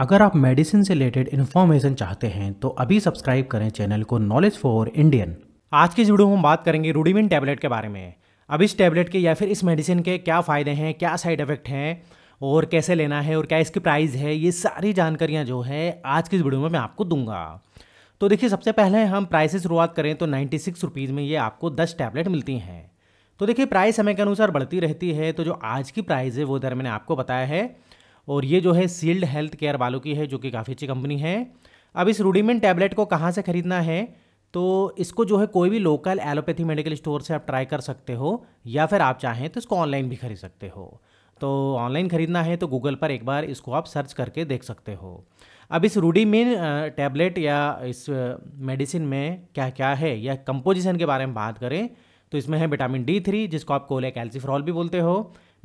अगर आप मेडिसिन से रिलेटेड इन्फॉर्मेशन चाहते हैं तो अभी सब्सक्राइब करें चैनल को नॉलेज फॉर इंडियन आज की इस वीडियो में हम बात करेंगे रूडीमिन टैबलेट के बारे में अब इस टैबलेट के या फिर इस मेडिसिन के क्या फ़ायदे हैं क्या साइड इफ़ेक्ट हैं और कैसे लेना है और क्या इसकी प्राइस है ये सारी जानकारियाँ जो है आज की इस वीडियो में मैं आपको दूंगा तो देखिए सबसे पहले हम प्राइस से शुरुआत करें तो नाइन्टी सिक्स रुपीज़ में ये आपको दस टैबलेट मिलती हैं तो देखिए प्राइस समय के अनुसार बढ़ती रहती है तो जो आज की प्राइस है वो दर मैंने आपको बताया है और ये जो है सील्ड हेल्थ केयर वालों की है जो कि काफ़ी अच्छी कंपनी है अब इस रूडीमेंट टैबलेट को कहाँ से ख़रीदना है तो इसको जो है कोई भी लोकल एलोपैथी मेडिकल स्टोर से आप ट्राई कर सकते हो या फिर आप चाहें तो इसको ऑनलाइन भी खरीद सकते हो तो ऑनलाइन ख़रीदना है तो गूगल पर एक बार इसको आप सर्च करके देख सकते हो अब इस रूडीमिन टैबलेट या इस मेडिसिन में क्या क्या है या कंपोजिशन के बारे में बात करें तो इसमें है विटामिन डी थ्री जिसको आप कोले कैल्सिफ्रॉल भी बोलते हो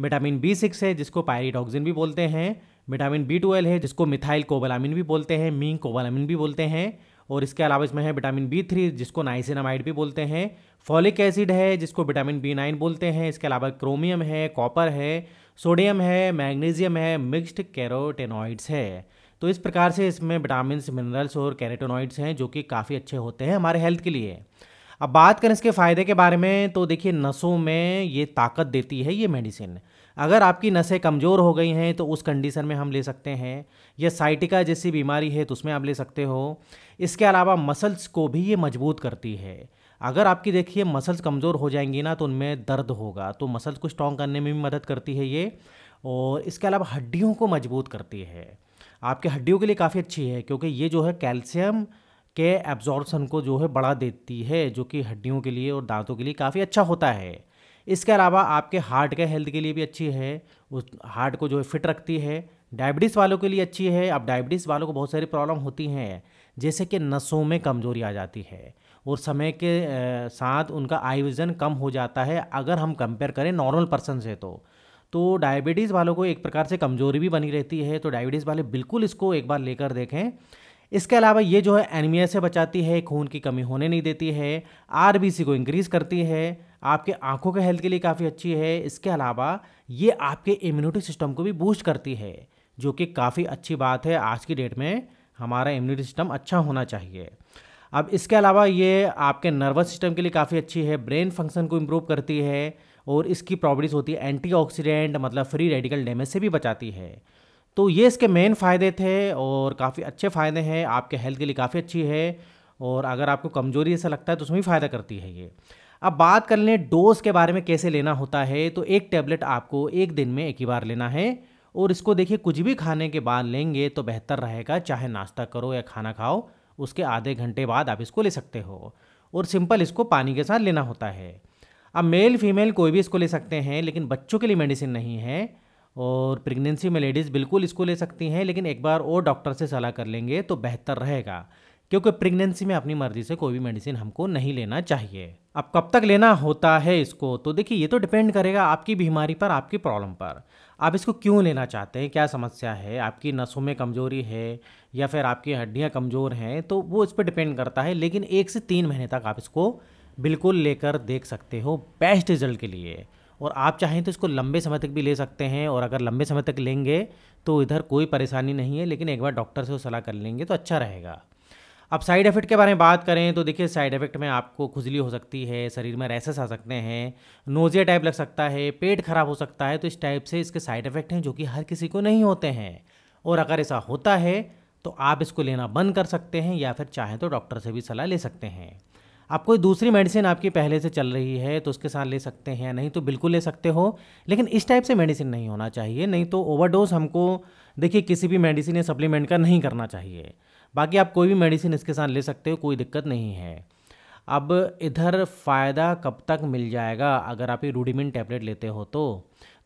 विटामिन बी सिक्स है जिसको पायरिडॉक्सिन भी बोलते हैं विटामिन बी ट्वेल्व है जिसको मिथाइल कोबलामिन भी बोलते हैं मींग कोबलामिन भी बोलते हैं और इसके अलावा इसमें है विटामिन बी थ्री जिसको नाइसिनामाइड भी बोलते हैं फॉलिक एसिड है जिसको विटामिन बी नाइन बोलते हैं इसके अलावा क्रोमियम है कॉपर है सोडियम है मैग्नीशियम है मिक्स्ड कैरोटेनॉइड्स है तो इस प्रकार से इसमें विटामिन मिनरल्स और कैरेटोनॉइड्स हैं जो कि काफ़ी अच्छे होते हैं हमारे हेल्थ के लिए अब बात करें इसके फ़ायदे के बारे में तो देखिए नसों में ये ताकत देती है ये मेडिसिन अगर आपकी नसें कमज़ोर हो गई हैं तो उस कंडीशन में हम ले सकते हैं या साइटिका जैसी बीमारी है तो उसमें आप ले सकते हो इसके अलावा मसल्स को भी ये मजबूत करती है अगर आपकी देखिए मसल्स कमज़ोर हो जाएंगी ना तो उनमें दर्द होगा तो मसल्स को स्ट्रॉन्ग करने में भी मदद करती है ये और इसके अलावा हड्डियों को मजबूत करती है आपके हड्डियों के लिए काफ़ी अच्छी है क्योंकि ये जो है कैल्शियम के एब्जॉर्बसन को जो है बढ़ा देती है जो कि हड्डियों के लिए और दांतों के लिए काफ़ी अच्छा होता है इसके अलावा आपके हार्ट के हेल्थ के लिए भी अच्छी है उस हार्ट को जो है फिट रखती है डायबिटीज़ वालों के लिए अच्छी है अब डायबिटीज़ वालों को बहुत सारी प्रॉब्लम होती हैं जैसे कि नसों में कमज़ोरी आ जाती है और समय के साथ उनका आई विज़न कम हो जाता है अगर हम कंपेयर करें नॉर्मल पर्सन से तो तो डायबिटीज़ वालों को एक प्रकार से कमज़ोरी भी बनी रहती है तो डायबिटीज़ वाले बिल्कुल इसको एक बार लेकर देखें इसके अलावा ये जो है एनीमिया से बचाती है खून की कमी होने नहीं देती है आरबीसी को इंक्रीज़ करती है आपके आंखों के हेल्थ के लिए काफ़ी अच्छी है इसके अलावा ये आपके इम्यूनिटी सिस्टम को भी बूस्ट करती है जो कि काफ़ी अच्छी बात है आज की डेट में हमारा इम्यूनिटी सिस्टम अच्छा होना चाहिए अब इसके अलावा ये आपके नर्वस सिस्टम के लिए काफ़ी अच्छी है ब्रेन फंक्शन को इम्प्रूव करती है और इसकी प्रॉपर्टीज़ होती है एंटीऑक्सीडेंट मतलब फ्री रेडिकल डैमेज से भी बचाती है तो ये इसके मेन फ़ायदे थे और काफ़ी अच्छे फ़ायदे हैं आपके हेल्थ के लिए काफ़ी अच्छी है और अगर आपको कमज़ोरी ऐसा लगता है तो उसमें भी फ़ायदा करती है ये अब बात कर लें डोज़ के बारे में कैसे लेना होता है तो एक टैबलेट आपको एक दिन में एक ही बार लेना है और इसको देखिए कुछ भी खाने के बाद लेंगे तो बेहतर रहेगा चाहे नाश्ता करो या खाना खाओ उसके आधे घंटे बाद आप इसको ले सकते हो और सिंपल इसको पानी के साथ लेना होता है अब मेल फीमेल कोई भी इसको ले सकते हैं लेकिन बच्चों के लिए मेडिसिन नहीं है और प्रेगनेंसी में लेडीज़ बिल्कुल इसको ले सकती हैं लेकिन एक बार और डॉक्टर से सलाह कर लेंगे तो बेहतर रहेगा क्योंकि प्रेगनेंसी में अपनी मर्ज़ी से कोई भी मेडिसिन हमको नहीं लेना चाहिए अब कब तक लेना होता है इसको तो देखिए ये तो डिपेंड करेगा आपकी बीमारी पर आपकी प्रॉब्लम पर आप इसको क्यों लेना चाहते हैं क्या समस्या है आपकी नसों में कमज़ोरी है या फिर आपकी हड्डियाँ कमज़ोर हैं तो वो इस पर डिपेंड करता है लेकिन एक से तीन महीने तक आप इसको बिल्कुल लेकर देख सकते हो बेस्ट रिजल्ट के लिए और आप चाहें तो इसको लंबे समय तक भी ले सकते हैं और अगर लंबे समय तक लेंगे तो इधर कोई परेशानी नहीं है लेकिन एक बार डॉक्टर से सलाह कर लेंगे तो अच्छा रहेगा अब साइड इफ़ेक्ट के बारे में बात करें तो देखिए साइड इफ़ेक्ट में आपको खुजली हो सकती है शरीर में रैसेस आ सकते हैं नोजिया टाइप लग सकता है पेट खराब हो सकता है तो इस टाइप से इसके साइड इफ़ेक्ट हैं जो कि हर किसी को नहीं होते हैं और अगर ऐसा होता है तो आप इसको लेना बंद कर सकते हैं या फिर चाहें तो डॉक्टर से भी सलाह ले सकते हैं आप कोई दूसरी मेडिसिन आपकी पहले से चल रही है तो उसके साथ ले सकते हैं नहीं तो बिल्कुल ले सकते हो लेकिन इस टाइप से मेडिसिन नहीं होना चाहिए नहीं तो ओवरडोज हमको देखिए किसी भी मेडिसिन या सप्लीमेंट का नहीं करना चाहिए बाकी आप कोई भी मेडिसिन इसके साथ ले सकते हो कोई दिक्कत नहीं है अब इधर फ़ायदा कब तक मिल जाएगा अगर आप ये रूडीमिन टैबलेट लेते हो तो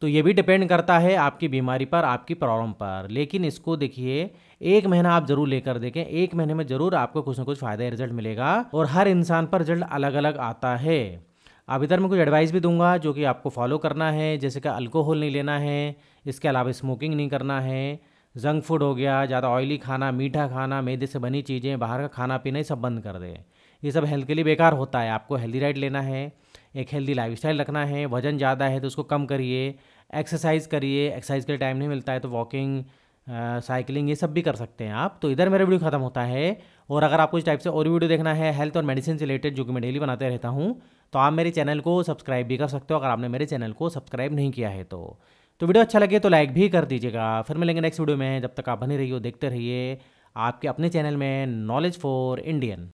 तो ये भी डिपेंड करता है आपकी बीमारी पर आपकी प्रॉब्लम पर लेकिन इसको देखिए एक महीना आप जरूर लेकर देखें एक महीने में ज़रूर आपको कुछ ना कुछ फ़ायदा रिजल्ट मिलेगा और हर इंसान पर रिजल्ट अलग अलग आता है अब इधर मैं कुछ एडवाइस भी दूंगा जो कि आपको फॉलो करना है जैसे कि अल्कोहल नहीं लेना है इसके अलावा स्मोकिंग नहीं करना है जंक फूड हो गया ज़्यादा ऑयली खाना मीठा खाना मैदे से बनी चीज़ें बाहर का खाना पीना ही सब बंद कर दें ये सब हेल्थ के लिए बेकार होता है आपको हेल्दी डाइट लेना है एक हेल्दी लाइफ रखना है वजन ज़्यादा है तो उसको कम करिए एक्सरसाइज करिए एक्सरसाइज के लिए टाइम नहीं मिलता है तो वॉकिंग साइकिलिंग ये सब भी कर सकते हैं आप तो इधर मेरा वीडियो खत्म होता है और अगर आपको इस टाइप से और वीडियो देखना है हेल्थ और मेडिसिन से रिलेटेड जो कि मैं डेली बनाते रहता हूँ तो आप मेरे चैनल को सब्सक्राइब भी कर सकते हो अगर आपने मेरे चैनल को सब्सक्राइब नहीं किया है तो तो वीडियो अच्छा लगे तो लाइक भी कर दीजिएगा फिर मिलेंगे नेक्स्ट वीडियो में जब तक आप बने रहिए देखते रहिए आपके अपने चैनल में नॉलेज फॉर इंडियन